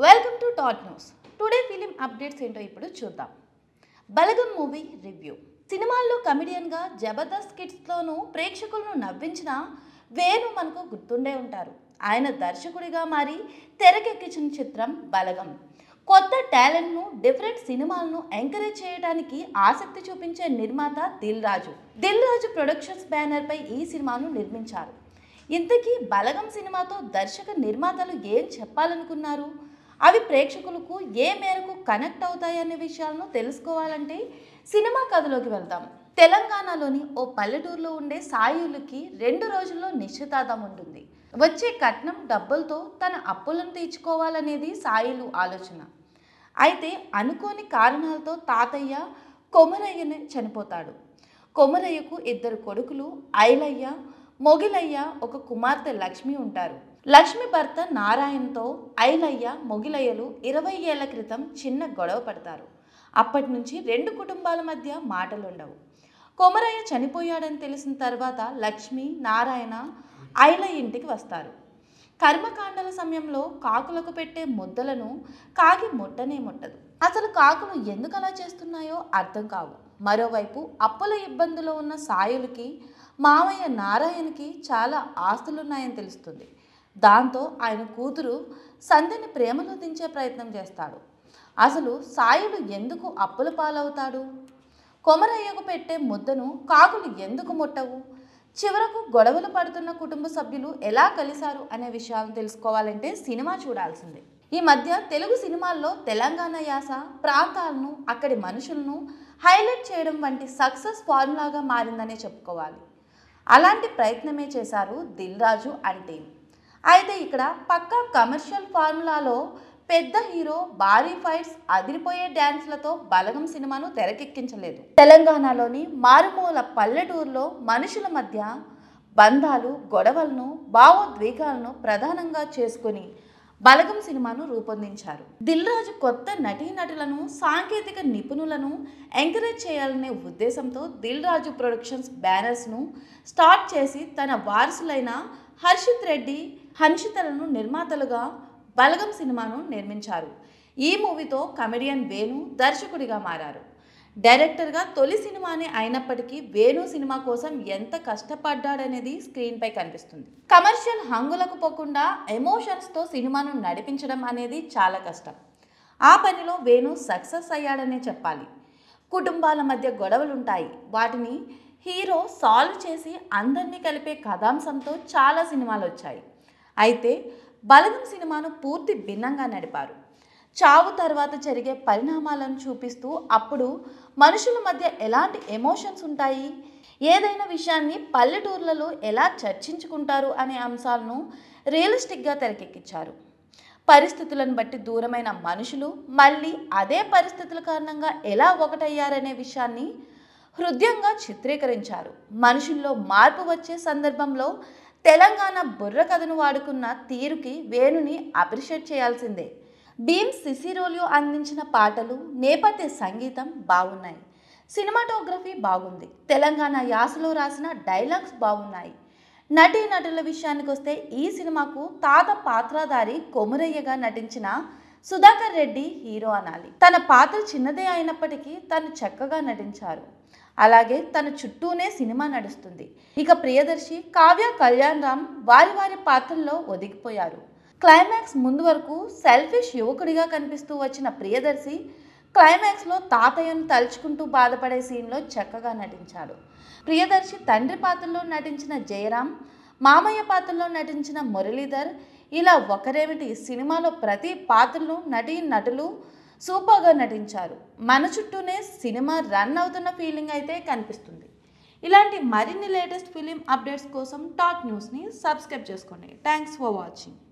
welcome to టాట్ news today film updates ఏంటో ఇప్పుడు చూద్దాం బలగం మూవీ రివ్యూ సినిమాల్లో కమెడియన్గా జబర్దస్త్ కిట్స్లోనూ ప్రేక్షకులను నవ్వించిన వేణు మనకు గుర్తుండే ఉంటారు ఆయన దర్శకుడిగా మారి తెరకెక్కించిన చిత్రం బలగం కొత్త టాలెంట్ను డిఫరెంట్ సినిమాలను ఎంకరేజ్ చేయడానికి ఆసక్తి చూపించే నిర్మాత దిల్ రాజు దిల్ రాజు ప్రొడక్షన్స్ బ్యానర్పై ఈ సినిమాను నిర్మించారు ఇంతకీ బలగం సినిమాతో దర్శక నిర్మాతలు ఏం చెప్పాలనుకున్నారు అవి ప్రేక్షకులకు ఏ మేరకు కనెక్ట్ అవుతాయనే విషయాలను తెలుసుకోవాలంటే సినిమా కథలోకి వెళ్దాం తెలంగాణలోని ఓ పల్లెటూరులో ఉండే సాయులకి రెండు రోజుల్లో నిశ్చితార్థం ఉంటుంది వచ్చే కట్నం డబ్బులతో తన అప్పులను తీర్చుకోవాలనేది సాయిలు ఆలోచన అయితే అనుకోని కారణాలతో తాతయ్య కొమరయ్యనే చనిపోతాడు కొమరయ్యకు ఇద్దరు కొడుకులు ఐలయ్య మొగిలయ్య ఒక కుమార్తె లక్ష్మి ఉంటారు లక్ష్మి భర్త నారాయణతో ఐలయ్య మొగిలయ్యలు ఇరవై ఏళ్ల క్రితం చిన్న గొడవ పడతారు అప్పటి నుంచి రెండు కుటుంబాల మధ్య మాటలుండవు కొమరయ్య చనిపోయాడని తెలిసిన తర్వాత లక్ష్మి నారాయణ ఐలయ్య ఇంటికి వస్తారు కర్మకాండల సమయంలో కాకులకు పెట్టే ముద్దలను కాకి ముట్టనే ముట్టదు అసలు కాకులు ఎందుకు అలా చేస్తున్నాయో అర్థం కావు మరోవైపు అప్పుల ఇబ్బందులు ఉన్న సాయులకి మామయ్య నారాయణకి చాలా ఆస్తులున్నాయని తెలుస్తుంది దాంతో ఆయన కూతురు సంధ్యని ప్రేమలో దించే ప్రయత్నం చేస్తాడు అసలు సాయుడు ఎందుకు అప్పుల పాలవుతాడు కొమరయ్యకు పెట్టే ముద్దను కాకులు ఎందుకు ముట్టవు చివరకు గొడవలు పడుతున్న కుటుంబ సభ్యులు ఎలా కలిశారు అనే విషయాలను తెలుసుకోవాలంటే సినిమా చూడాల్సిందే ఈ మధ్య తెలుగు సినిమాల్లో తెలంగాణ యాస ప్రాంతాలను అక్కడి మనుషులను హైలైట్ చేయడం వంటి సక్సెస్ ఫార్ములాగా మారిందనే చెప్పుకోవాలి అలాంటి ప్రయత్నమే చేశారు దిల్ రాజు అంటే అయితే ఇక్కడ పక్క కమర్షియల్ ఫార్ములాలో పెద్ద హీరో భారీ ఫైట్స్ అదిరిపోయే డ్యాన్స్లతో బలగం సినిమాను తెరకెక్కించలేదు తెలంగాణలోని మారుమూల పల్లెటూరులో మనుషుల మధ్య బంధాలు గొడవలను భావోద్వేగాలను ప్రధానంగా చేసుకుని బలగం సినిమాను రూపొందించారు దిల్ రాజు కొత్త నటీనటులను సాంకేతిక నిపుణులను ఎంకరేజ్ చేయాలనే ఉద్దేశంతో దిల్ రాజు ప్రొడక్షన్స్ బ్యానర్స్ను స్టార్ట్ చేసి తన వారసులైన హర్షిత్ రెడ్డి హన్షితలను నిర్మాతలుగా బలగం సినిమాను నిర్మించారు ఈ మూవీతో కమెడియన్ వేణు దర్శకుడిగా మారారు డైరెక్టర్గా తొలి సినిమానే అయినప్పటికీ వేణు సినిమా కోసం ఎంత కష్టపడ్డాడనేది స్క్రీన్పై కనిపిస్తుంది కమర్షియల్ హంగులకు పోకుండా ఎమోషన్స్తో సినిమాను నడిపించడం అనేది చాలా కష్టం ఆ పనిలో వేణు సక్సెస్ అయ్యాడనే చెప్పాలి కుటుంబాల మధ్య గొడవలుంటాయి వాటిని హీరో సాల్వ్ చేసి అందరినీ కలిపే కథాంశంతో చాలా సినిమాలు వచ్చాయి అయితే బలగం సినిమాను పూర్తి భిన్నంగా నడిపారు చావు తర్వాత జరిగే పరిణామాలను చూపిస్తూ అప్పుడు మనుషుల మధ్య ఎలాంటి ఎమోషన్స్ ఉంటాయి ఏదైనా విషయాన్ని పల్లెటూర్లలో ఎలా చర్చించుకుంటారు అనే అంశాలను రియలిస్టిక్గా తెరకెక్కించారు పరిస్థితులను బట్టి దూరమైన మనుషులు మళ్ళీ అదే పరిస్థితుల కారణంగా ఎలా ఒకటయ్యారనే విషయాన్ని హృదయంగా చిత్రీకరించారు మనుషుల్లో మార్పు వచ్చే సందర్భంలో తెలంగాణ బుర్ర కథను వాడుకున్న తీరుకి వేణుని అప్రిషియేట్ చేయాల్సిందే భీమ్ సిసిరోలియో అందించిన పాటలు నేపథ్య సంగీతం బాగున్నాయి సినిమాటోగ్రఫీ బాగుంది తెలంగాణ యాసలో రాసిన డైలాగ్స్ బాగున్నాయి నటీ నటుల విషయానికి వస్తే ఈ సినిమాకు తాత పాత్రధారి కొమురయ్యగా నటించిన సుధాకర్ రెడ్డి హీరో అనాలి తన పాత్ర చిన్నదే అయినప్పటికీ తను చక్కగా నటించారు అలాగే తన చుట్టూనే సినిమా నడుస్తుంది ఇక ప్రియదర్శి కావ్య కళ్యాణ్ రామ్ వారి వారి పాత్రల్లో ఒదిగిపోయారు క్లైమాక్స్ ముందు వరకు సెల్ఫిష్ యువకుడిగా కనిపిస్తూ వచ్చిన ప్రియదర్శి క్లైమాక్స్లో తాతయ్యను తలుచుకుంటూ బాధపడే సీన్లో చక్కగా నటించాడు ప్రియదర్శి తండ్రి పాత్రలో నటించిన జయరాం మామయ్య పాత్రలో నటించిన మురళీధర్ ఇలా ఒకరేమిటి సినిమాలో ప్రతి పాత్రలు నటీ నటులు సూపర్గా నటించారు మన చుట్టూనే సినిమా రన్ అవుతున్న ఫీలింగ్ అయితే కనిపిస్తుంది ఇలాంటి మరిన్ని లేటెస్ట్ ఫిలిం అప్డేట్స్ కోసం టాట్ న్యూస్ని సబ్స్క్రైబ్ చేసుకోండి థ్యాంక్స్ ఫర్ వాచింగ్